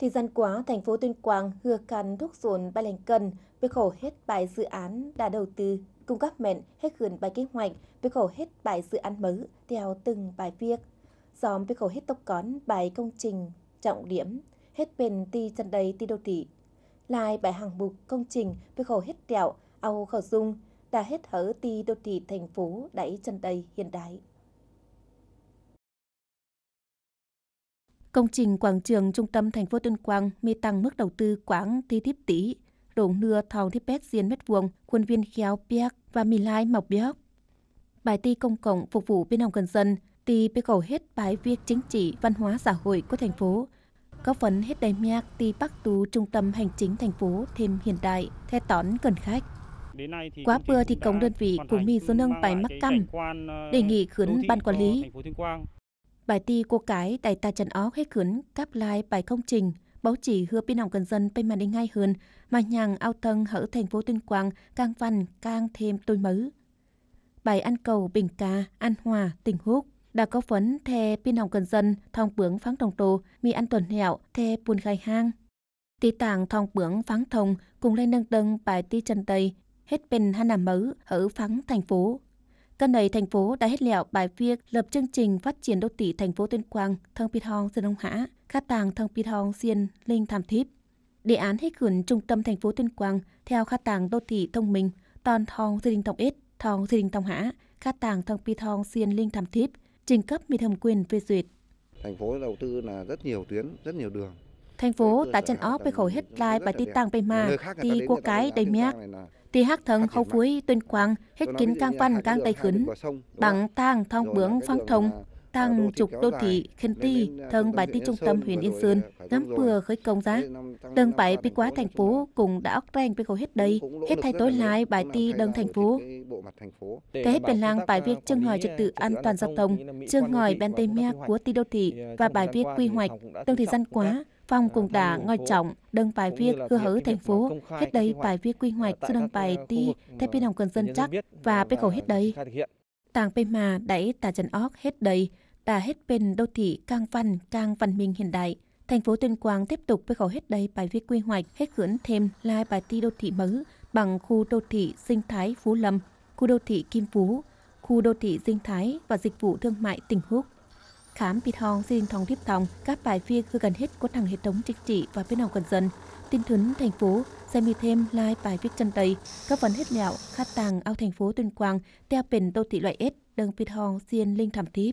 Thời gian qua, thành phố Tuyên Quang hứa cắn thuốc dồn bài lành cần, với khẩu hết bài dự án đã đầu tư, cung cấp mẹn hết gần bài kế hoạch, với khẩu hết bài dự án mới theo từng bài viết. Dòm với khẩu hết tốc cón bài công trình, trọng điểm, hết bền ti chân đầy ti đô thị. lai bài hàng mục công trình, với khẩu hết đẹo, ao khẩu dung, đã hết hở ti đô thị thành phố đẩy chân đầy hiện đại. Công trình quảng trường trung tâm thành phố Tuyên Quang mi tăng mức đầu tư quảng thi thiếp tỷ, đổ nưa thòng thiếp bét diên mét vuông, khuôn viên khéo biếc và mì lai mọc biếc. Bài ti công cộng phục vụ bên hồng gần dân, ti bê cầu hết bài viết chính trị, văn hóa xã hội của thành phố, góp phần hết đầy miạc ti bắc tú trung tâm hành chính thành phố thêm hiện đại, theo tón cần khách. Thì Quá bừa thì công đơn vị của mì số nâng bài mắc căm, đề nghị ờ, khuyến ban quản lý Bài ti cô cái tại ta trần ó khế khuyến cáp lai bài công trình, báo chỉ hứa bên hỏng cần dân bên màn đi ngay hơn, mà nhàng ao thân hở thành phố tuyên quang, càng văn, càng thêm tôi mới Bài ăn cầu bình ca, an hòa, tình húc. Đã có phấn the bên hỏng cần dân, thong bướng pháng đồng tổ, mi ăn tuần hẹo, the buôn khai hang. Tí tàng thong bướng pháng thông cùng lên nâng đâng bài ti trần tây, hết bên hà nằm mới hở pháng thành phố căn này thành phố đã hết lẹo bài viết lập chương trình phát triển đô thị thành phố Tuyên Quang, Thăng Pít Hong, Sơn Đông Hã, Khát Tàng, Thăng Pít Hong, Diên, Linh tham thiếp Đề án hết khẩn trung tâm thành phố Tuyên Quang theo khát tàng đô thị thông minh, toàn thong Diên Đình tổng Ít, thong Diên Đình tổng Hã, Khát Tàng, Thăng Pít Hong, Diên, Linh tham thiếp trình cấp mì thẩm quyền phê duyệt. Thành phố đầu tư là rất nhiều tuyến, rất nhiều đường, thành phố đã chân óc với khổ hết lai bài tít tăng bê ma tí cua cái đầy miác thì hát thần hậu phúi tuyên quang hết kín cang văn cang tây khấn bằng tang thong bướng phong thông à, tăng trục đô thị khen ti thân bài ti trung tâm huyện yên sơn nắm vừa khởi công giá tầng bảy pi quá thành phố cùng đã ốc ranh pi cầu hết đây hết thay tối lái bài ti đơn thành phố thế hết bền làng bài viết chương hỏi trật tự an toàn giao thông chương hỏi bên tây mia của ti đô thị và bài viết quy hoạch tương thời gian quá Phong cũng đã ngồi trọng đơn bài viết hư hứ thành phố, hết đây bài viết quy hoạch sư đơn bài ti ờ, theo biên đồng quân dân chắc và bê cầu hết đây. Tàng bê mà đẩy tà trần óc hết đây, tà hết bên đô thị càng văn, càng văn minh hiện đại. Thành phố Tuyên Quang tiếp tục với khẩu hết đây bài viết quy hoạch hết hướng thêm lai bài ti đô thị mới bằng khu đô thị sinh thái Phú Lâm, khu đô thị Kim Phú, khu đô thị sinh thái và dịch vụ thương mại tỉnh Húc khám biết hòn xin thòng tiếp thòng các bài viết gần hết của thằng hệ thống chính trị và bên hòn cần dân tin thuấn thành phố xem mi thêm like bài viết chân tây các vấn hết lẹo khát tàng ao thành phố tuyên quang teo bền đô thị loại s đơn biết hòn xin linh thảm tiếp